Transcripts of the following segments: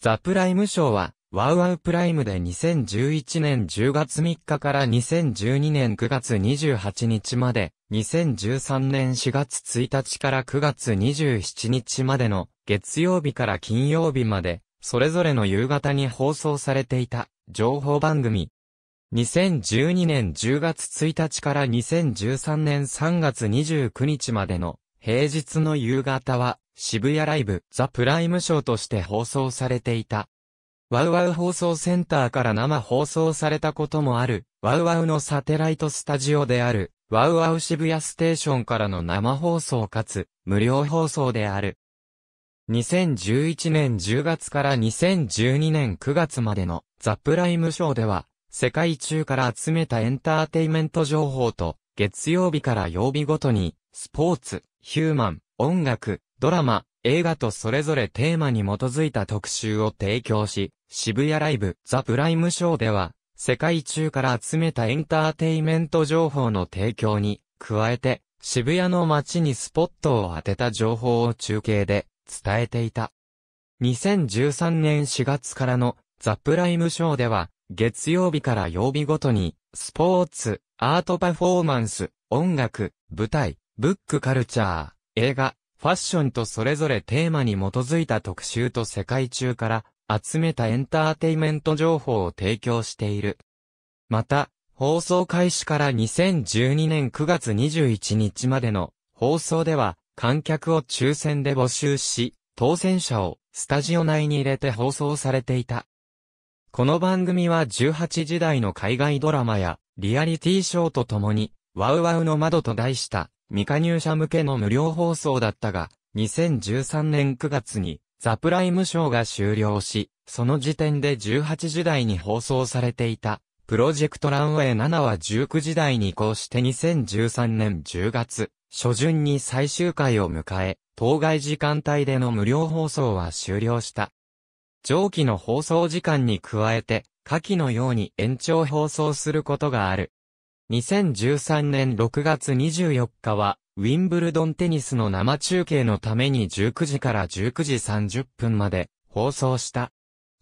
ザ・プライム賞は、ワウワウプライムで2011年10月3日から2012年9月28日まで、2013年4月1日から9月27日までの月曜日から金曜日まで、それぞれの夕方に放送されていた情報番組。2012年10月1日から2013年3月29日までの平日の夕方は渋谷ライブ、ザ・プライムショーとして放送されていた。ワウワウ放送センターから生放送されたこともある、ワウワウのサテライトスタジオである、ワウワウ渋谷ステーションからの生放送かつ、無料放送である。2011年10月から2012年9月までのザ・プライムショーでは、世界中から集めたエンターテイメント情報と、月曜日から曜日ごとに、スポーツ、ヒューマン、音楽、ドラマ、映画とそれぞれテーマに基づいた特集を提供し、渋谷ライブ、ザ・プライムショーでは、世界中から集めたエンターテイメント情報の提供に、加えて、渋谷の街にスポットを当てた情報を中継で伝えていた。2013年4月からのザ・プライムショーでは、月曜日から曜日ごとに、スポーツ、アートパフォーマンス、音楽、舞台、ブックカルチャー、映画、ファッションとそれぞれテーマに基づいた特集と世界中から集めたエンターテイメント情報を提供している。また、放送開始から2012年9月21日までの放送では観客を抽選で募集し、当選者をスタジオ内に入れて放送されていた。この番組は18時代の海外ドラマやリアリティショーとともに、ワウワウの窓と題した未加入者向けの無料放送だったが、2013年9月にザプライム賞が終了し、その時点で18時台に放送されていた、プロジェクトランウェイ7は19時台に移行して2013年10月、初旬に最終回を迎え、当該時間帯での無料放送は終了した。上記の放送時間に加えて、下記のように延長放送することがある。2013年6月24日は、ウィンブルドンテニスの生中継のために19時から19時30分まで放送した。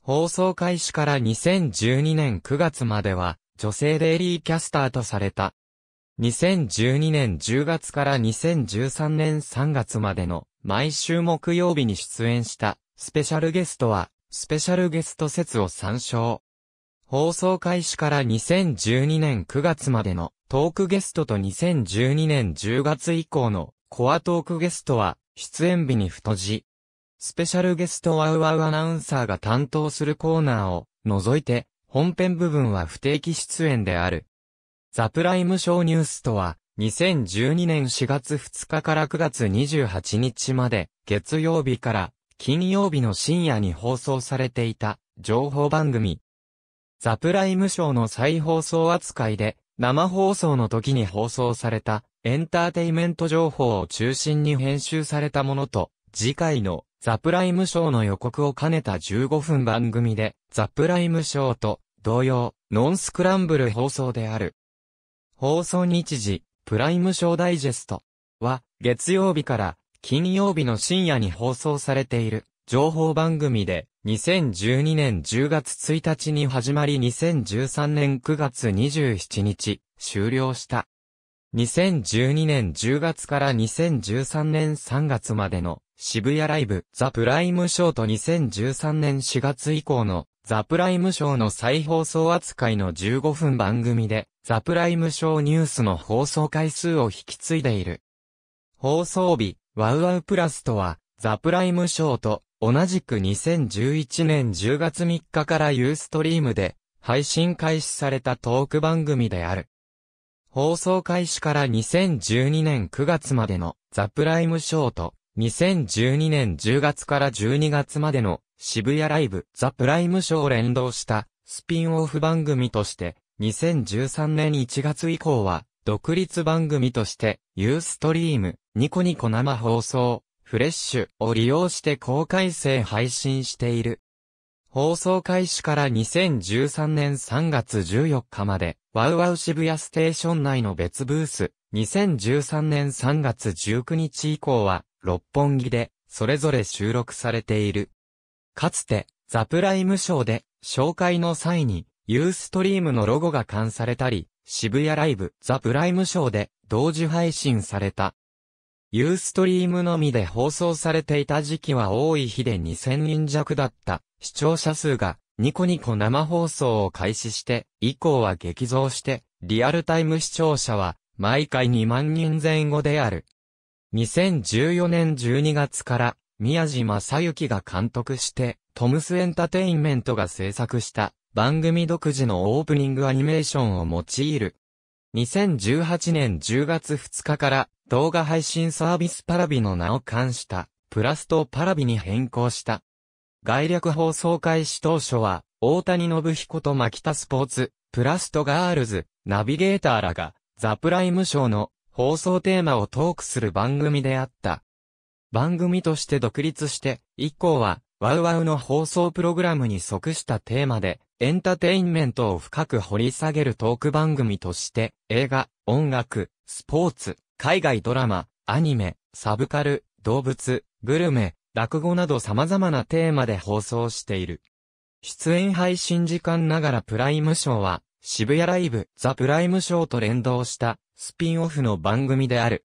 放送開始から2012年9月までは、女性デイリーキャスターとされた。2012年10月から2013年3月までの毎週木曜日に出演したスペシャルゲストは、スペシャルゲスト説を参照。放送開始から2012年9月までのトークゲストと2012年10月以降のコアトークゲストは出演日に太字。スペシャルゲストワウワウアナウンサーが担当するコーナーを除いて本編部分は不定期出演である。ザプライムショーニュースとは2012年4月2日から9月28日まで月曜日から金曜日の深夜に放送されていた情報番組ザプライム賞の再放送扱いで、生放送の時に放送された、エンターテイメント情報を中心に編集されたものと、次回のザプライム賞の予告を兼ねた15分番組で、ザプライム賞と同様、ノンスクランブル放送である。放送日時、プライム賞ダイジェストは、月曜日から金曜日の深夜に放送されている情報番組で、2012年10月1日に始まり2013年9月27日、終了した。2012年10月から2013年3月までの渋谷ライブザ・プライムショーと2013年4月以降のザ・プライムショーの再放送扱いの15分番組でザ・プライムショーニュースの放送回数を引き継いでいる。放送日、ワウワウプラスとはザ・プライムショーと同じく2011年10月3日からユーストリームで配信開始されたトーク番組である。放送開始から2012年9月までのザ・プライムショーと2012年10月から12月までの渋谷ライブザ・プライムショーを連動したスピンオフ番組として2013年1月以降は独立番組としてユーストリームニコニコ生放送フレッシュを利用して公開生配信している。放送開始から2013年3月14日まで、ワウワウ渋谷ステーション内の別ブース、2013年3月19日以降は、六本木で、それぞれ収録されている。かつて、ザプライムショーで、紹介の際に、ユーストリームのロゴが冠されたり、渋谷ライブ、ザプライムショーで、同時配信された。ユーストリームのみで放送されていた時期は多い日で2000人弱だった視聴者数がニコニコ生放送を開始して以降は激増してリアルタイム視聴者は毎回2万人前後である。2014年12月から宮地正幸が監督してトムスエンタテインメントが制作した番組独自のオープニングアニメーションを用いる。2018年10月2日から動画配信サービスパラビの名を冠した、プラストパラビに変更した。概略放送開始当初は、大谷信彦と牧田スポーツ、プラストガールズ、ナビゲーターらが、ザプライム賞の放送テーマをトークする番組であった。番組として独立して、以降は、ワウワウの放送プログラムに即したテーマで、エンターテインメントを深く掘り下げるトーク番組として、映画、音楽、スポーツ、海外ドラマ、アニメ、サブカル、動物、グルメ、落語など様々なテーマで放送している。出演配信時間ながらプライムショーは、渋谷ライブ、ザ・プライムショーと連動したスピンオフの番組である。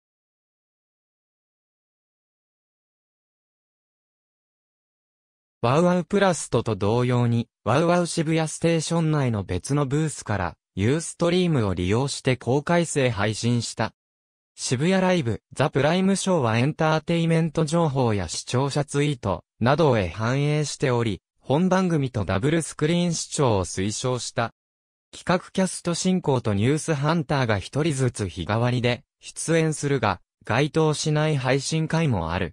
ワウワウプラストと同様に、ワウワウ渋谷ステーション内の別のブースから、ユーストリームを利用して公開生配信した渋谷ライブ、ザ・プライムショーはエンターテイメント情報や視聴者ツイートなどへ反映しており、本番組とダブルスクリーン視聴を推奨した。企画キャスト進行とニュースハンターが一人ずつ日替わりで出演するが、該当しない配信会もある。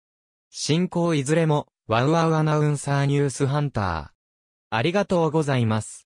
進行いずれも、ワウワウアナウンサーニュースハンター。ありがとうございます。